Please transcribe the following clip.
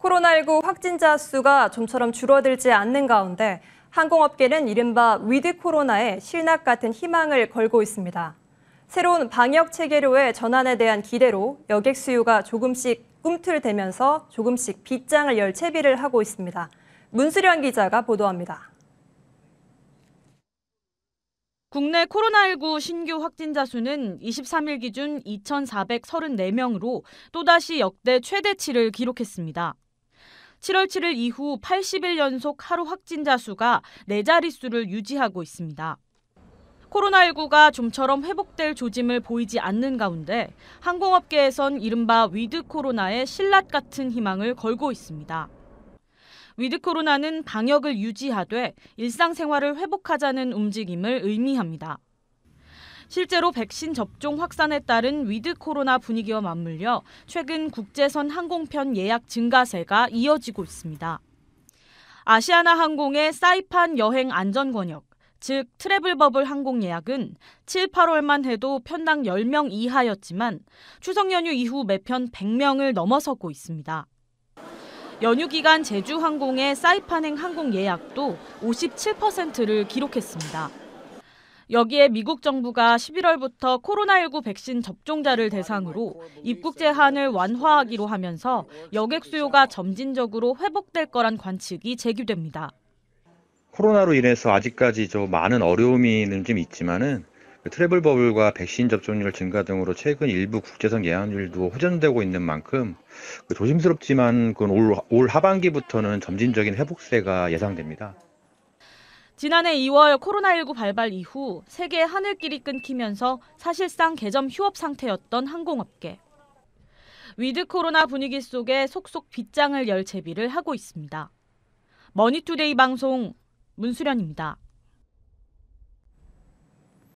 코로나19 확진자 수가 좀처럼 줄어들지 않는 가운데 항공업계는 이른바 위드 코로나에 실낱 같은 희망을 걸고 있습니다. 새로운 방역 체계로의 전환에 대한 기대로 여객 수요가 조금씩 꿈틀대면서 조금씩 빗장을 열 채비를 하고 있습니다. 문수련 기자가 보도합니다. 국내 코로나19 신규 확진자 수는 23일 기준 2,434명으로 또다시 역대 최대치를 기록했습니다. 7월 7일 이후 80일 연속 하루 확진자 수가 네 자릿수를 유지하고 있습니다. 코로나19가 좀처럼 회복될 조짐을 보이지 않는 가운데 항공업계에선 이른바 위드 코로나의 신라 같은 희망을 걸고 있습니다. 위드 코로나는 방역을 유지하되 일상생활을 회복하자는 움직임을 의미합니다. 실제로 백신 접종 확산에 따른 위드 코로나 분위기와 맞물려 최근 국제선 항공편 예약 증가세가 이어지고 있습니다. 아시아나 항공의 사이판 여행 안전 권역 즉 트래블 버블 항공 예약은 7, 8월만 해도 편당 10명 이하였지만 추석 연휴 이후 매편 100명을 넘어서고 있습니다. 연휴 기간 제주항공의 사이판행 항공 예약도 57%를 기록했습니다. 여기에 미국 정부가 11월부터 코로나19 백신 접종자를 대상으로 입국 제한을 완화하기로 하면서 여객 수요가 점진적으로 회복될 거란 관측이 제기됩니다. 코로나로 인해서 아직까지 좀 많은 어려움이는 좀 있지만은 그 트래블 버블과 백신 접종률 증가 등으로 최근 일부 국제선 예약률도 호전되고 있는 만큼 그 조심스럽지만 올, 올 하반기부터는 점진적인 회복세가 예상됩니다. 지난해 2월 코로나19 발발 이후 세계 하늘길이 끊기면서 사실상 개점 휴업 상태였던 항공업계. 위드 코로나 분위기 속에 속속 빗장을 열 제비를 하고 있습니다. 머니투데이 방송 문수련입니다.